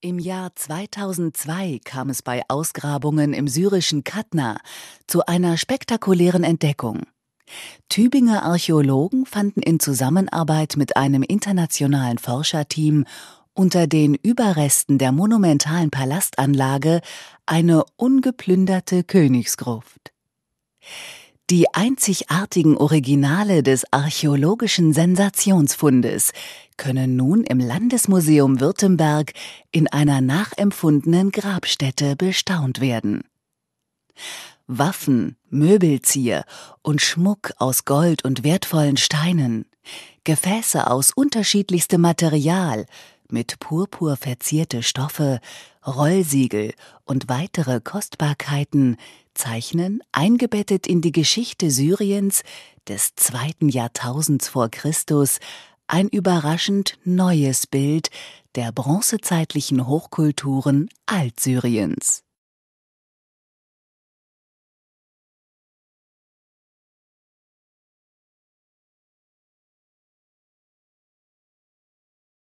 Im Jahr 2002 kam es bei Ausgrabungen im syrischen Katna zu einer spektakulären Entdeckung. Tübinger Archäologen fanden in Zusammenarbeit mit einem internationalen Forscherteam unter den Überresten der monumentalen Palastanlage eine ungeplünderte Königsgruft die einzigartigen Originale des archäologischen Sensationsfundes können nun im Landesmuseum Württemberg in einer nachempfundenen Grabstätte bestaunt werden. Waffen, Möbelzier und Schmuck aus Gold und wertvollen Steinen, Gefäße aus unterschiedlichstem Material, mit Purpur verzierte Stoffe, Rollsiegel und weitere Kostbarkeiten zeichnen, eingebettet in die Geschichte Syriens des zweiten Jahrtausends vor Christus, ein überraschend neues Bild der bronzezeitlichen Hochkulturen Altsyriens.